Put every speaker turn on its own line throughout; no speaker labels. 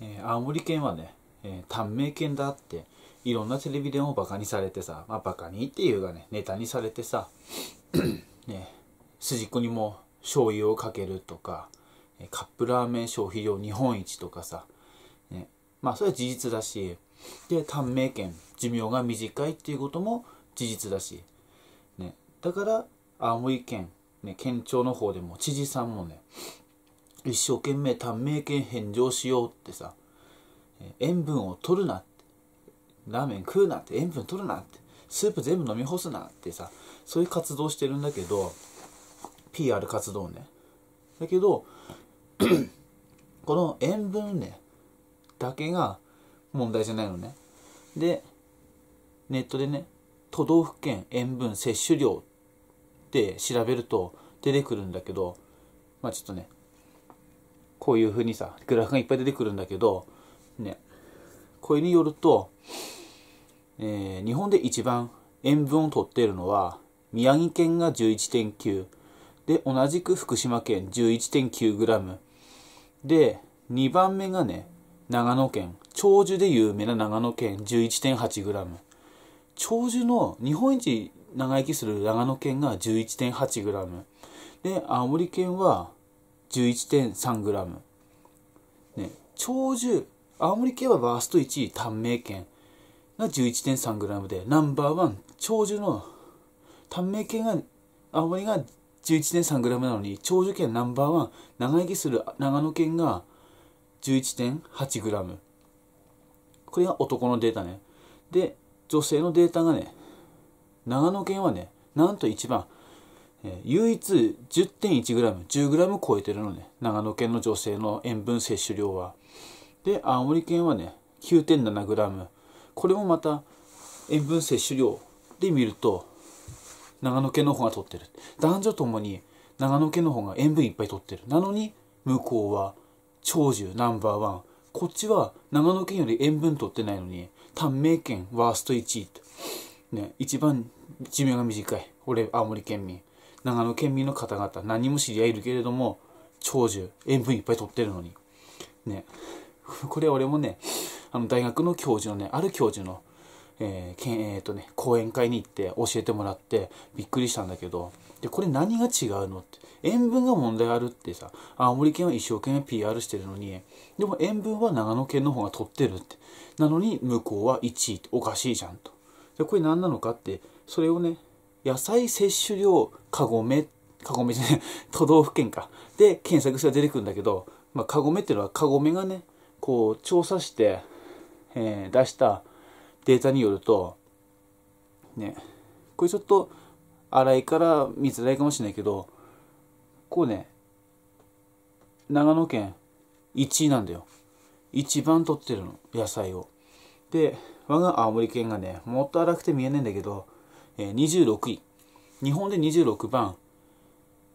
えー、青森県はね、えー、短命県だって、いろんなテレビでもバカにされてさ、まあ、バカにっていうがね、ネタにされてさ、ね、筋子こにも醤油をかけるとか、カップラーメン消費量日本一とかさ、ね、まあそれは事実だし、で、短命県、寿命が短いっていうことも事実だし、ね、だから青森県、ね、県庁の方でも知事さんもね、一生懸命短命犬返上しようってさ塩分を取るなってラーメン食うなって塩分取るなってスープ全部飲み干すなってさそういう活動してるんだけど PR 活動ねだけど この塩分ねだけが問題じゃないのねでネットでね都道府県塩分摂取量って調べると出てくるんだけどまあちょっとねこういうふうにさ、グラフがいっぱい出てくるんだけど、ね、これによると、えー、日本で一番塩分を取っているのは、宮城県が11.9、で、同じく福島県 11.9g、で、2番目がね、長野県、長寿で有名な長野県 11.8g、長寿の日本一長生きする長野県が 11.8g、で、青森県は 11.3g。ね、長寿、青森県はワースト1位、短命県が 11.3g で、ナンバーワン、長寿の、短命県が、青森が 11.3g なのに、長寿県ナンバーワン、長生きする長野県が 11.8g。これが男のデータね。で、女性のデータがね、長野県はね、なんと一番、え唯一 10.1g、10g 超えてるのね、長野県の女性の塩分摂取量は。で、青森県はね、9.7g。これもまた塩分摂取量で見ると、長野県の方が取ってる。男女ともに長野県の方が塩分いっぱい取ってる。なのに、向こうは長寿ナンバーワン。こっちは長野県より塩分取ってないのに、短命県ワースト1位と。ね、一番寿命が短い。俺、青森県民。長野県民の方々、何も知り合いいるけれども、長寿、塩分いっぱい取ってるのに。ね。これ俺もね、あの、大学の教授のね、ある教授の、えー、けんえー、とね、講演会に行って教えてもらってびっくりしたんだけど、で、これ何が違うのって。塩分が問題あるってさ、青森県は一生懸命 PR してるのに、でも塩分は長野県の方が取ってるって。なのに、向こうは1位っておかしいじゃんと。で、これ何なのかって、それをね、野菜摂取量カゴメ、カゴメじゃない、都道府県か。で、検索したら出てくるんだけど、まあ、カゴメっていうのはカゴメがね、こう、調査して、えー、出したデータによると、ね、これちょっと、荒いから見づらいかもしれないけど、こうね、長野県1位なんだよ。一番取ってるの、野菜を。で、我が青森県がね、もっと荒くて見えないんだけど、え26位。日本で26番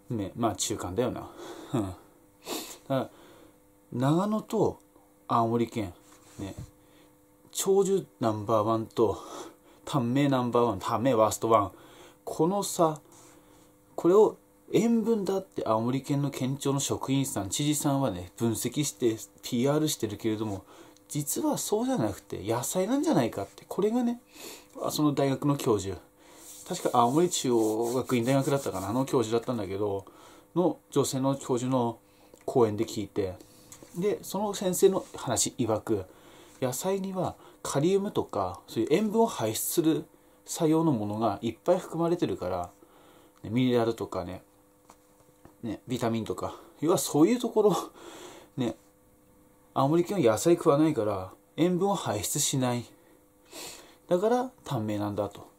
目。まあ中間だよな。だ長野と青森県、ね、長寿ナンバーワンと短命ナンバーワン、短命ワーストワン。この差、これを塩分だって青森県の県庁の職員さん、知事さんはね、分析して PR してるけれども、実はそうじゃなくて野菜なんじゃないかって、これがね、その大学の教授。確か青森中央学院大学だったかなの教授だったんだけどの女性の教授の講演で聞いてでその先生の話曰く野菜にはカリウムとかそういう塩分を排出する作用のものがいっぱい含まれてるから、ミネラルとかねねビタミンとか要はそういうところ ね青森県は野菜食わないから塩分を排出しないだから短命なんだと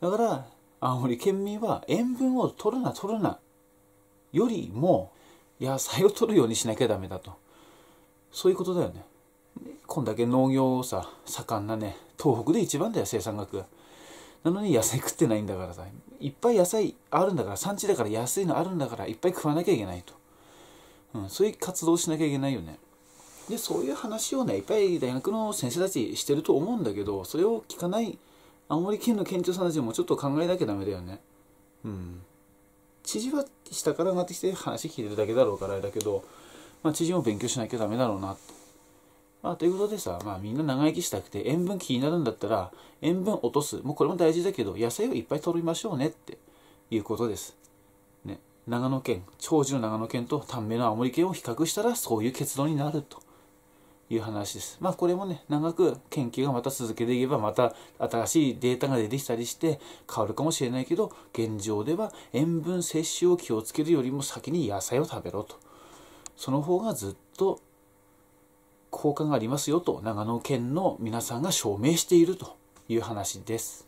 だから、青森県民は塩分を取るな取るなよりも野菜を取るようにしなきゃダメだと。そういうことだよね。こんだけ農業さ、盛んなね、東北で一番だよ、生産額なのに野菜食ってないんだからさ、いっぱい野菜あるんだから、産地だから安いのあるんだから、いっぱい食わなきゃいけないと。うん、そういう活動しなきゃいけないよね。で、そういう話をね、いっぱい大学の先生たちしてると思うんだけど、それを聞かない青森県の県庁さんたちもちょっと考えなきゃダメだよね。うん。知事は下から上がってきて話聞いてるだけだろうからあれだけど、まあ、知事も勉強しなきゃダメだろうなまあ、ということでさ、まあ、みんな長生きしたくて塩分気になるんだったら塩分落とす。もうこれも大事だけど野菜をいっぱい取りましょうねっていうことです。ね。長野県、長寿の長野県と短命の青森県を比較したらそういう結論になると。いう話です。まあこれもね、長く研究がまた続けていけば、また新しいデータが出てきたりして変わるかもしれないけど、現状では塩分摂取を気をつけるよりも先に野菜を食べろと。その方がずっと効果がありますよと、長野県の皆さんが証明しているという話です。